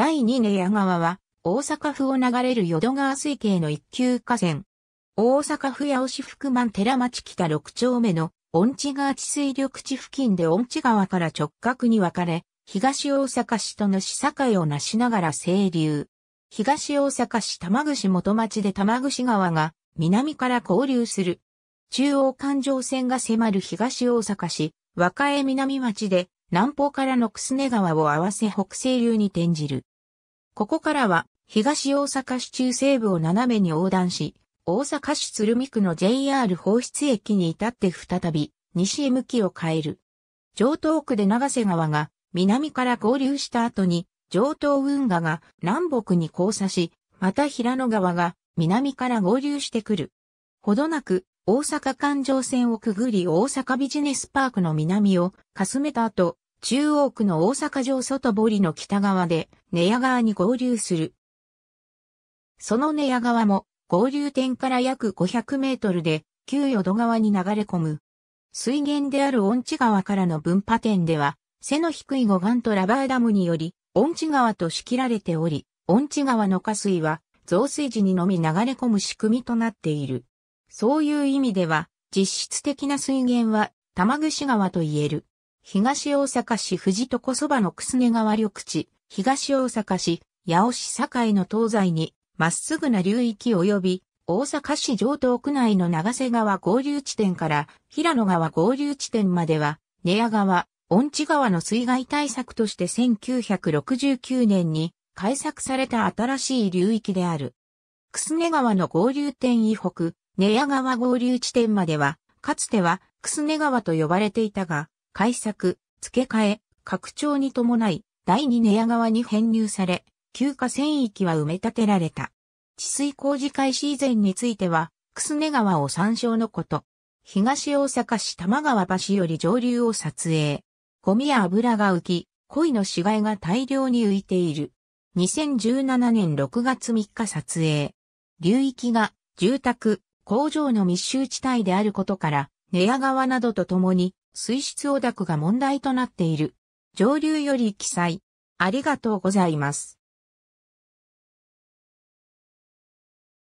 第二根谷川は、大阪府を流れる淀川水系の一級河川。大阪府八尾市福満寺町北六丁目の温地川地水緑地付近で温地川から直角に分かれ、東大阪市との市境をなしながら清流。東大阪市玉串元町で玉串川が南から交流する。中央環状線が迫る東大阪市、和歌江南町で南方からの楠根川を合わせ北西流に転じる。ここからは、東大阪市中西部を斜めに横断し、大阪市鶴見区の JR 放出駅に至って再び、西へ向きを変える。上東区で長瀬川が南から合流した後に、上東運河が南北に交差し、また平野川が南から合流してくる。ほどなく、大阪環状線をくぐり大阪ビジネスパークの南をかすめた後、中央区の大阪城外堀の北側で寝屋川に合流する。その寝屋川も合流点から約500メートルで旧淀川に流れ込む。水源である温地川からの分派点では、背の低い護岸とラバーダムにより、温地川と仕切られており、温地川の下水は増水時にのみ流れ込む仕組みとなっている。そういう意味では、実質的な水源は玉串川と言える。東大阪市藤床そばのすね川緑地、東大阪市八尾市境の東西に、まっすぐな流域及び、大阪市城東区内の長瀬川合流地点から平野川合流地点までは、寝屋川、恩地川の水害対策として1969年に開削された新しい流域である。すね川の合流点以北、寝屋川合流地点までは、かつては、すね川と呼ばれていたが、改作、付け替え、拡張に伴い、第二寝屋川に編入され、旧河川域は埋め立てられた。治水工事開始以前については、楠根川を参照のこと。東大阪市玉川橋より上流を撮影。ゴミや油が浮き、鯉の死骸が大量に浮いている。2017年6月3日撮影。流域が住宅、工場の密集地帯であることから、寝屋川などとともに水質汚濁が問題となっている。上流より記載。ありがとうございます。